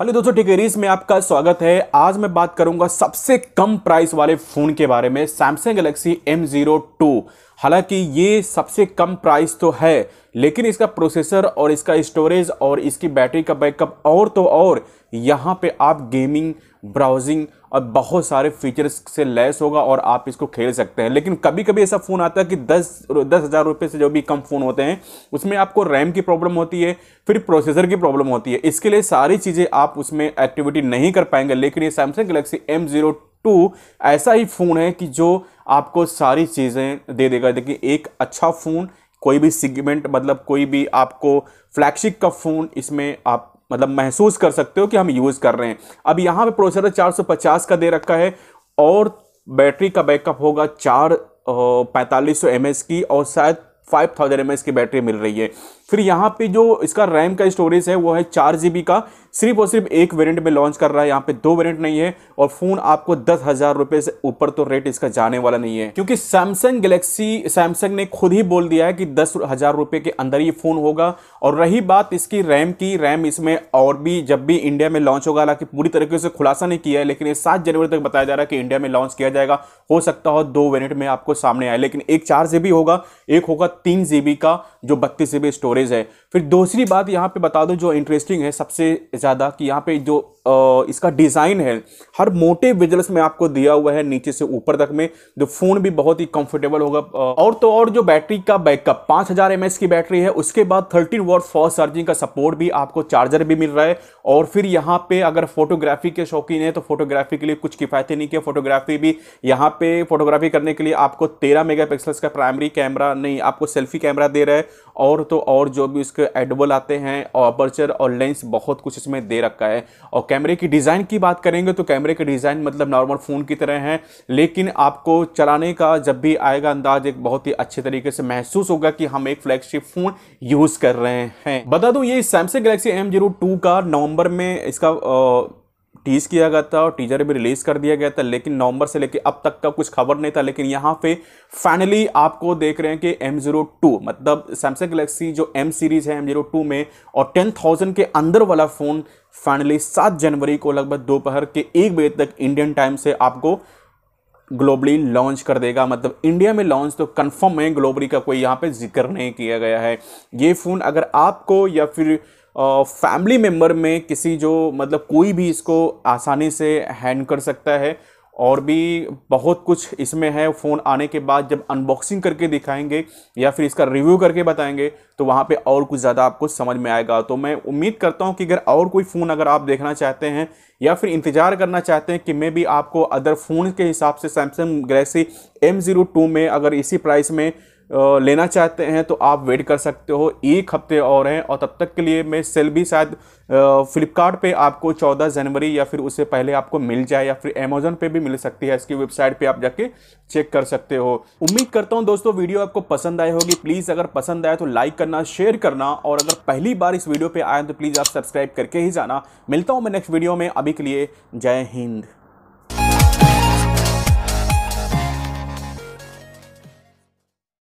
hello दोस्तों टिकेरीज में आपका स्वागत है आज मैं बात करूंगा सबसे कम प्राइस वाले फ़ोन के बारे में सैमसंग गलेक्सी M02 हालांकि ये सबसे कम प्राइस तो है लेकिन इसका प्रोसेसर और इसका स्टोरेज और इसकी बैटरी का बैकअप और तो और यहाँ पे आप गेमिंग ब्राउजिंग और बहुत सारे फीचर्स से लैस होगा और आप इसको खेल सकते हैं लेकिन कभी कभी ऐसा फ़ोन आता है कि दस दस हज़ार रुपये से जो भी कम फ़ोन होते हैं उसमें आपको रैम की प्रॉब्लम होती है फिर प्रोसेसर की प्रॉब्लम होती है इसके लिए सारी चीज़ें आप उसमें एक्टिविटी नहीं कर पाएंगे लेकिन ये Samsung Galaxy M zero two ऐसा ही फ़ोन है कि जो आपको सारी चीज़ें दे देगा देखिए एक अच्छा फ़ोन कोई भी सिगमेंट मतलब कोई भी आपको फ्लैगशिप का फ़ोन इसमें आप मतलब महसूस कर सकते हो कि हम यूज़ कर रहे हैं अब यहाँ पे प्रोसेसर 450 का दे रखा है और बैटरी का बैकअप होगा चार पैंतालीस सौ की और शायद फाइव थाउजेंड एम की बैटरी मिल रही है फिर यहाँ पे जो इसका रैम का स्टोरेज है वो है चार जी का सिर्फ और सिर्फ एक वेरिएंट में लॉन्च कर रहा है यहाँ पे दो वेरिएंट नहीं है और फ़ोन आपको दस हज़ार रुपये से ऊपर तो रेट इसका जाने वाला नहीं है क्योंकि सैमसंग गलेक्सी सैमसंग ने खुद ही बोल दिया है कि दस हज़ार रुपये के अंदर ये फ़ोन होगा और रही बात इसकी रैम की रैम इसमें और भी जब भी इंडिया में लॉन्च होगा हालांकि पूरी तरीके से खुलासा नहीं किया है लेकिन ये सात जनवरी तक बताया जा रहा है कि इंडिया में लॉन्च किया जाएगा हो सकता हो दो वेरियंट में आपको सामने आए लेकिन एक चार होगा एक होगा तीन जी का जो बत्तीस जी स्टोरेज है फिर दूसरी बात यहाँ पे बता दो जो इंटरेस्टिंग है सबसे ज़्यादा कि यहाँ पे जो आ, इसका डिज़ाइन है हर मोटे विजल्स में आपको दिया हुआ है नीचे से ऊपर तक में जो फ़ोन भी बहुत ही कंफर्टेबल होगा और तो और जो बैटरी का बैकअप पाँच हज़ार की बैटरी है उसके बाद थर्टीन वॉट फॉर चार्जिंग का सपोर्ट भी आपको चार्जर भी मिल रहा है और फिर यहाँ पे अगर फोटोग्राफी के शौकीन है तो फोटोग्राफी के लिए कुछ किफ़ायती नहीं किया फोटोग्राफी भी यहाँ पे फोटोग्राफी करने के लिए आपको 13 मेगापिक्सल्स का प्राइमरी कैमरा नहीं आपको सेल्फी कैमरा दे रहा है और तो और जो भी उसके एडबल आते हैं और अपर्चर और लेंस बहुत कुछ इसमें दे रखा है और कैमरे की डिज़ाइन की बात करेंगे तो कैमरे के डिज़ाइन मतलब नॉर्मल फ़ोन की तरह है लेकिन आपको चलाने का जब भी आएगा अंदाज एक बहुत ही अच्छे तरीके से महसूस होगा कि हम एक फ्लैगशिप फ़ोन यूज़ कर रहे हैं बता दूँ ये सैमसंग गलेक्सी एम का नवंबर नवंबर में इसका टीज किया गया था और टीजर भी रिलीज़ कर दिया गया था लेकिन नवंबर से लेकर अब तक का कुछ खबर नहीं था लेकिन यहाँ पे फाइनली आपको देख रहे हैं कि एम जीरो टू मतलब सैमसंग गलेक्सी जो एम सीरीज़ है एम जीरो टू में और टेन थाउजेंड के अंदर वाला फ़ोन फाइनली सात जनवरी को लगभग दोपहर के एक बजे तक इंडियन टाइम से आपको ग्लोबली लॉन्च कर देगा मतलब इंडिया में लॉन्च तो कन्फर्म है ग्लोबली का कोई यहाँ पर जिक्र नहीं किया गया है ये फ़ोन अगर आपको या फिर फैमिली मेम्बर में किसी जो मतलब कोई भी इसको आसानी से हैंड कर सकता है और भी बहुत कुछ इसमें है फ़ोन आने के बाद जब अनबॉक्सिंग करके दिखाएंगे या फिर इसका रिव्यू करके बताएंगे तो वहाँ पे और कुछ ज़्यादा आपको समझ में आएगा तो मैं उम्मीद करता हूँ कि अगर और कोई फ़ोन अगर आप देखना चाहते हैं या फिर इंतज़ार करना चाहते हैं कि मैं भी आपको अदर फ़ोन के हिसाब से सैमसंग गलेक्सी एम में अगर इसी प्राइस में लेना चाहते हैं तो आप वेट कर सकते हो एक हफ्ते और हैं और तब तक के लिए मैं सेल भी शायद फ्लिपकार्ट पे आपको 14 जनवरी या फिर उससे पहले आपको मिल जाए या फिर अमेजोन पे भी मिल सकती है इसकी वेबसाइट पे आप जाके चेक कर सकते हो उम्मीद करता हूँ दोस्तों वीडियो आपको पसंद आई होगी प्लीज़ अगर पसंद आए तो लाइक करना शेयर करना और अगर पहली बार इस वीडियो पर आए तो प्लीज़ आप सब्सक्राइब करके ही जाना मिलता हूँ मैं नेक्स्ट वीडियो में अभी के लिए जय हिंद